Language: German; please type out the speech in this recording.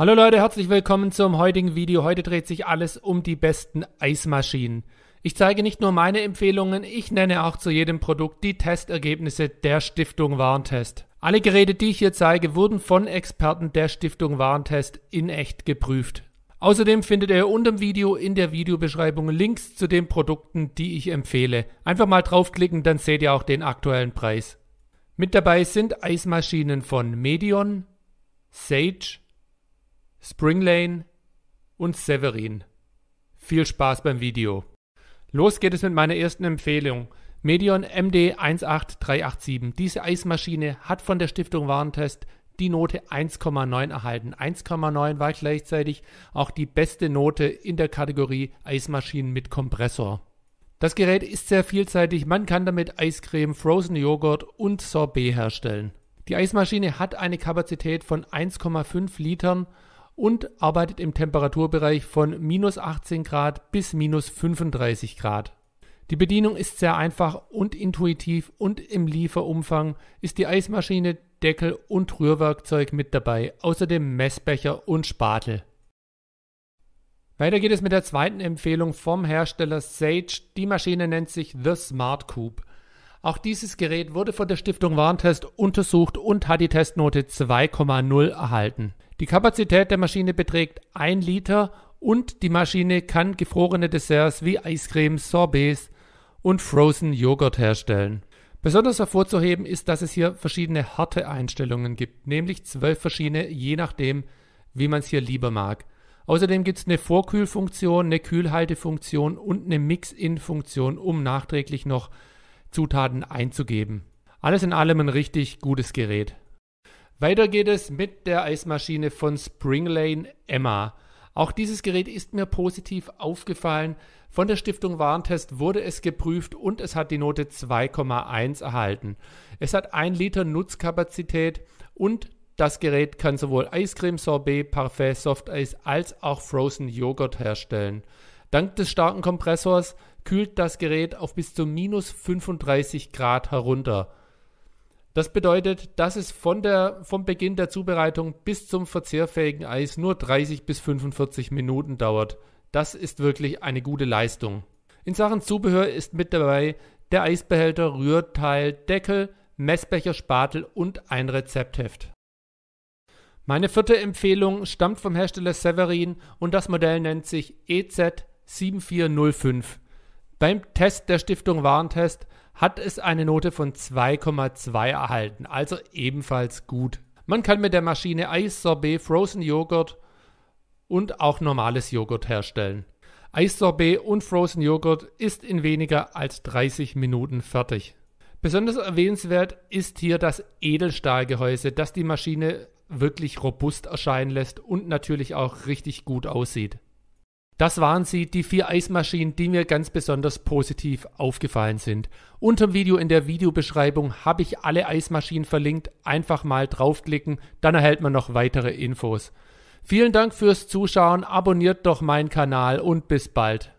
Hallo Leute, herzlich willkommen zum heutigen Video. Heute dreht sich alles um die besten Eismaschinen. Ich zeige nicht nur meine Empfehlungen, ich nenne auch zu jedem Produkt die Testergebnisse der Stiftung Warentest. Alle Geräte, die ich hier zeige, wurden von Experten der Stiftung Warentest in echt geprüft. Außerdem findet ihr unter dem Video in der Videobeschreibung Links zu den Produkten, die ich empfehle. Einfach mal draufklicken, dann seht ihr auch den aktuellen Preis. Mit dabei sind Eismaschinen von Medion, Sage, Spring Lane und Severin. Viel Spaß beim Video. Los geht es mit meiner ersten Empfehlung. Medion MD18387. Diese Eismaschine hat von der Stiftung Warentest die Note 1,9 erhalten. 1,9 war gleichzeitig auch die beste Note in der Kategorie Eismaschinen mit Kompressor. Das Gerät ist sehr vielseitig. Man kann damit Eiscreme, Frozen Joghurt und Sorbet herstellen. Die Eismaschine hat eine Kapazität von 1,5 Litern und arbeitet im Temperaturbereich von minus 18 Grad bis minus 35 Grad. Die Bedienung ist sehr einfach und intuitiv und im Lieferumfang ist die Eismaschine, Deckel und Rührwerkzeug mit dabei, außerdem Messbecher und Spatel. Weiter geht es mit der zweiten Empfehlung vom Hersteller Sage. Die Maschine nennt sich The Smart Coupe. Auch dieses Gerät wurde von der Stiftung Warentest untersucht und hat die Testnote 2,0 erhalten. Die Kapazität der Maschine beträgt 1 Liter und die Maschine kann gefrorene Desserts wie Eiscreme, Sorbets und Frozen Joghurt herstellen. Besonders hervorzuheben ist, dass es hier verschiedene harte Einstellungen gibt, nämlich zwölf verschiedene, je nachdem, wie man es hier lieber mag. Außerdem gibt es eine Vorkühlfunktion, eine Kühlhaltefunktion und eine Mix-In-Funktion, um nachträglich noch Zutaten einzugeben. Alles in allem ein richtig gutes Gerät. Weiter geht es mit der Eismaschine von Springlane Emma. Auch dieses Gerät ist mir positiv aufgefallen. Von der Stiftung Warentest wurde es geprüft und es hat die Note 2,1 erhalten. Es hat 1 Liter Nutzkapazität und das Gerät kann sowohl Eiscreme, Sorbet, Parfait, Soft Ice als auch Frozen Joghurt herstellen. Dank des starken Kompressors kühlt das Gerät auf bis zu minus 35 Grad herunter. Das bedeutet, dass es von der, vom Beginn der Zubereitung bis zum verzehrfähigen Eis nur 30 bis 45 Minuten dauert. Das ist wirklich eine gute Leistung. In Sachen Zubehör ist mit dabei der Eisbehälter, Rührteil, Deckel, Messbecher, Spatel und ein Rezeptheft. Meine vierte Empfehlung stammt vom Hersteller Severin und das Modell nennt sich EZ7405. Beim Test der Stiftung Warentest hat es eine Note von 2,2 erhalten, also ebenfalls gut. Man kann mit der Maschine Eis, Sorbet, Frozen Joghurt und auch normales Joghurt herstellen. Eis, Sorbet und Frozen Joghurt ist in weniger als 30 Minuten fertig. Besonders erwähnenswert ist hier das Edelstahlgehäuse, das die Maschine wirklich robust erscheinen lässt und natürlich auch richtig gut aussieht. Das waren sie, die vier Eismaschinen, die mir ganz besonders positiv aufgefallen sind. Unterm Video in der Videobeschreibung habe ich alle Eismaschinen verlinkt. Einfach mal draufklicken, dann erhält man noch weitere Infos. Vielen Dank fürs Zuschauen, abonniert doch meinen Kanal und bis bald.